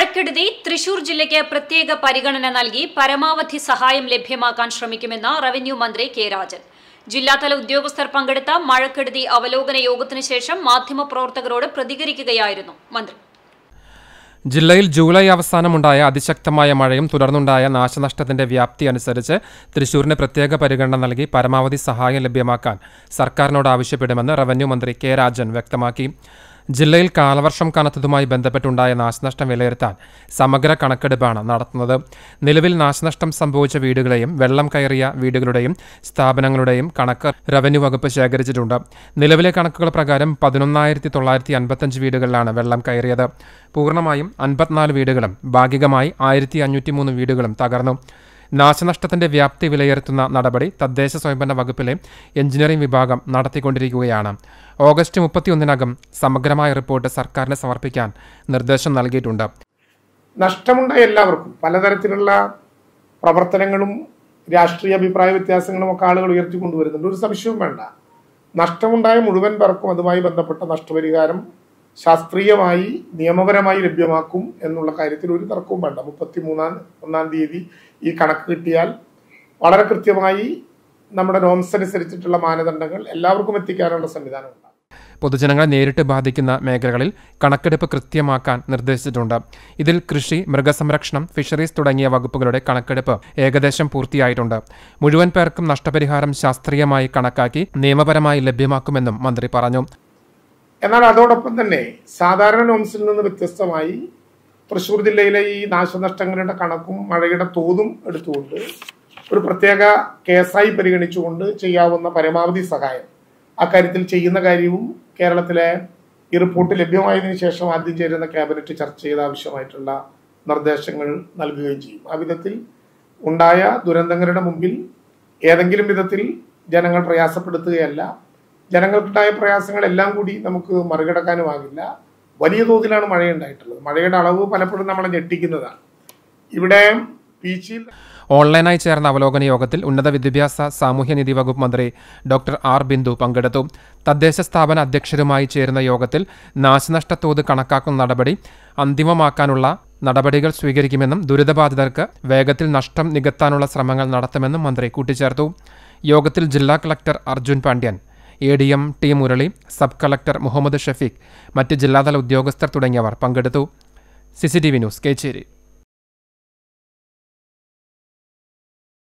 മഴക്കെടുതി തൃശൂർ ജില്ലയ്ക്ക് പ്രത്യേക പരിഗണന നൽകി പരമാവധി സഹായം ലഭ്യമാക്കാൻ ശ്രമിക്കുമെന്ന് റവന്യൂ മന്ത്രി കെ രാജൻ ജില്ലാതല ഉദ്യോഗസ്ഥർ പങ്കെടുത്ത മഴക്കെടുതി അവലോകന യോഗത്തിനു ശേഷം മാധ്യമപ്രവർത്തകരോട് പ്രതികരിക്കുകയായിരുന്നു മന്ത്രി ജില്ലയിൽ ജൂലൈ അവസാനമുണ്ടായ അതിശക്തമായ മഴയും തുടർന്നുണ്ടായ നാശനഷ്ടത്തിന്റെ വ്യാപ്തി അനുസരിച്ച് തൃശൂരിന് പ്രത്യേക പരിഗണന നൽകി പരമാവധി സഹായം ലഭ്യമാക്കാൻ സർക്കാരിനോട് ആവശ്യപ്പെടുമെന്ന് റവന്യൂ മന്ത്രി കെ രാജൻ വ്യക്തമാക്കി ജില്ലയിൽ കാലവർഷം കനത്തതുമായി ബന്ധപ്പെട്ടുണ്ടായ നാശനഷ്ടം വിലയിരുത്താൻ സമഗ്ര കണക്കെടുപ്പാണ് നടത്തുന്നത് നിലവിൽ നാശനഷ്ടം സംഭവിച്ച വീടുകളെയും വെള്ളം കയറിയ വീടുകളുടെയും സ്ഥാപനങ്ങളുടെയും കണക്ക് റവന്യൂ വകുപ്പ് ശേഖരിച്ചിട്ടുണ്ട് നിലവിലെ കണക്കുകൾ പ്രകാരം പതിനൊന്നായിരത്തി തൊള്ളായിരത്തി അൻപത്തഞ്ച് വീടുകളിലാണ് വെള്ളം കയറിയത് പൂർണ്ണമായും അൻപത്തിനാല് വീടുകളും ഭാഗികമായി ആയിരത്തി അഞ്ഞൂറ്റി മൂന്ന് വീടുകളും തകർന്നു നാശനഷ്ടത്തിന്റെ വ്യാപ്തി വിലയിരുത്തുന്ന നടപടി തദ്ദേശ സ്വയംഭരണ വകുപ്പിലെ എഞ്ചിനീയറിംഗ് വിഭാഗം നടത്തിക്കൊണ്ടിരിക്കുകയാണ് ഓഗസ്റ്റ് മുപ്പത്തിയൊന്നിനകം സമഗ്രമായ റിപ്പോർട്ട് സർക്കാരിന് സമർപ്പിക്കാൻ നിർദ്ദേശം നൽകിയിട്ടുണ്ട് നഷ്ടമുണ്ടായ എല്ലാവർക്കും പലതരത്തിലുള്ള പ്രവർത്തനങ്ങളും രാഷ്ട്രീയ അഭിപ്രായ വ്യത്യാസങ്ങളും ഒക്കെ ആളുകൾ ഉയർത്തിക്കൊണ്ടുവരുന്നുണ്ട് ഒരു സംശയവും വേണ്ട നഷ്ടമുണ്ടായ മുഴുവൻ പേർക്കും അതുമായി ബന്ധപ്പെട്ട നഷ്ടപരിഹാരം ശാസ്ത്രീയമായി നിയമപരമായി ലഭ്യമാക്കും എന്നുള്ള കാര്യത്തിൽ ഒരു തർക്കവും വേണ്ട മുപ്പത്തി മൂന്നാം ഒന്നാം തീയതി ഈ കണക്ക് കിട്ടിയാൽ വളരെ കൃത്യമായി നമ്മുടെ നോംസ് അനുസരിച്ചിട്ടുള്ള മാനദണ്ഡങ്ങൾ എല്ലാവർക്കും എത്തിക്കാനുള്ള സംവിധാനം പൊതുജനങ്ങളെ നേരിട്ട് ബാധിക്കുന്ന മേഖലകളിൽ കണക്കെടുപ്പ് കൃത്യമാക്കാൻ നിർദ്ദേശിച്ചിട്ടുണ്ട് ഇതിൽ കൃഷി മൃഗസംരക്ഷണം ഫിഷറീസ് തുടങ്ങിയ വകുപ്പുകളുടെ കണക്കെടുപ്പ് ഏകദേശം പൂർത്തിയായിട്ടുണ്ട് മുഴുവൻ പേർക്കും നഷ്ടപരിഹാരം ശാസ്ത്രീയമായി കണക്കാക്കി നിയമപരമായി ലഭ്യമാക്കുമെന്നും മന്ത്രി പറഞ്ഞു എന്നാൽ അതോടൊപ്പം തന്നെ സാധാരണ നോംസിൽ നിന്ന് വ്യത്യസ്തമായി തൃശ്ശൂർ ജില്ലയിലെ ഈ നാശനഷ്ടങ്ങളുടെ കണക്കും മഴയുടെ തോതും എടുത്തുകൊണ്ട് ഒരു പ്രത്യേക കേസായി പരിഗണിച്ചുകൊണ്ട് ചെയ്യാവുന്ന പരമാവധി സഹായം അക്കാര്യത്തിൽ ചെയ്യുന്ന കാര്യവും കേരളത്തിലെ ഈ റിപ്പോർട്ട് ലഭ്യമായതിനു ശേഷം ആദ്യം ചേരുന്ന ക്യാബിനറ്റ് ചർച്ച ചെയ്ത ആവശ്യമായിട്ടുള്ള നിർദ്ദേശങ്ങൾ നൽകുകയും ചെയ്യും ആ വിധത്തിൽ ഉണ്ടായ ദുരന്തങ്ങളുടെ മുമ്പിൽ ഏതെങ്കിലും വിധത്തിൽ ജനങ്ങൾ പ്രയാസപ്പെടുത്തുകയല്ല ജനങ്ങൾക്കുണ്ടായ പ്രയാസങ്ങളെല്ലാം കൂടി നമുക്ക് ആകില്ല വലിയ തോതിലാണ് മഴയുണ്ടായിട്ടുള്ളത് മഴയുടെ അളവ് പലപ്പോഴും നമ്മളെ ഞെട്ടിക്കുന്നതാണ് ഇവിടെ ബീച്ചിൽ ഓൺലൈനായി ചേർന്ന അവലോകന യോഗത്തിൽ ഉന്നത വിദ്യാഭ്യാസ സാമൂഹ്യനിധി വകുപ്പ് മന്ത്രി ഡോക്ടർ ആർ ബിന്ദു പങ്കെടുത്തു തദ്ദേശ സ്ഥാപന അധ്യക്ഷരുമായി ചേരുന്ന യോഗത്തിൽ നാശനഷ്ടത്തോത് തോത് കണക്കാക്കുന്ന നടപടി അന്തിമമാക്കാനുള്ള നടപടികൾ സ്വീകരിക്കുമെന്നും ദുരിതബാധിതർക്ക് വേഗത്തിൽ നഷ്ടം നികത്താനുള്ള ശ്രമങ്ങൾ നടത്തുമെന്നും മന്ത്രി കൂട്ടിച്ചേർത്തു യോഗത്തിൽ ജില്ലാ collector Arjun Pandian A D M T Murali sub collector Muhammad Shafeeq മറ്റ് ജില്ലാതല ഉദ്യോഗസ്ഥർ തുടങ്ങിയവർ പങ്കെടുത്തു C C T V news Kecheri